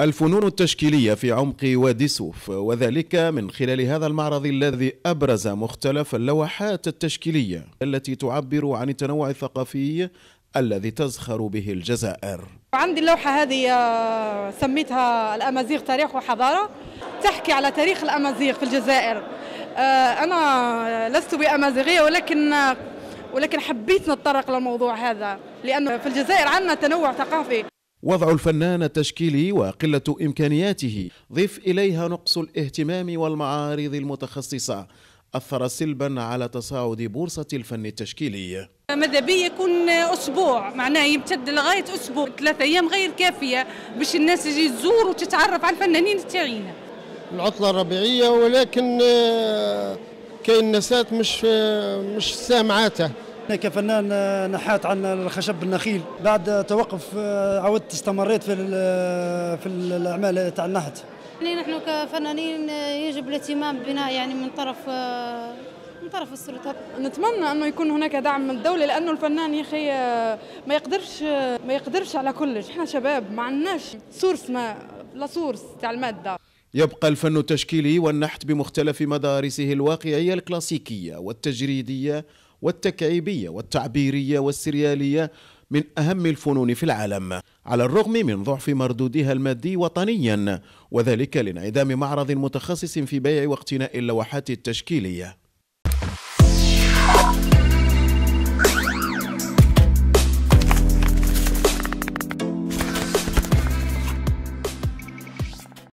الفنون التشكيلية في عمق وادي سوف وذلك من خلال هذا المعرض الذي أبرز مختلف اللوحات التشكيلية التي تعبر عن التنوع الثقافي الذي تزخر به الجزائر عندي اللوحة هذه آه، سميتها الأمازيغ تاريخ وحضارة تحكي على تاريخ الأمازيغ في الجزائر آه، أنا لست بأمازيغية ولكن آه، ولكن حبيت نتطرق للموضوع هذا لأنه في الجزائر عندنا تنوع ثقافي وضع الفنان التشكيلي وقلة إمكانياته ضف إليها نقص الاهتمام والمعارض المتخصصة أثر سلبا على تصاعد بورصة الفن التشكيلي ماذا بي يكون اسبوع معناه يمتد لغايه اسبوع ثلاثة ايام غير كافيه باش الناس تجي تزور وتتعرف على الفنانين تاعينا العطله الربيعيه ولكن آه، كاين نسات مش آه، مش سامعاته أنا كفنان آه، نحات عن الخشب النخيل بعد توقف آه، عودت استمريت في آه، في الأعمال تاع النحت يعني نحن كفنانين يجب الاهتمام بنا يعني من طرف من طرف السلطات نتمنى انه يكون هناك دعم من الدوله لانه الفنان يا اخي ما يقدرش ما يقدرش على كلش احنا شباب ما عندناش سورس ما لا سورس تاع الماده يبقى الفن التشكيلي والنحت بمختلف مدارسه الواقعية الكلاسيكية والتجريدية والتكعيبية والتعبيرية والسريالية من أهم الفنون في العالم على الرغم من ضعف مردودها المادي وطنيا وذلك لانعدام معرض متخصص في بيع واقتناء اللوحات التشكيليه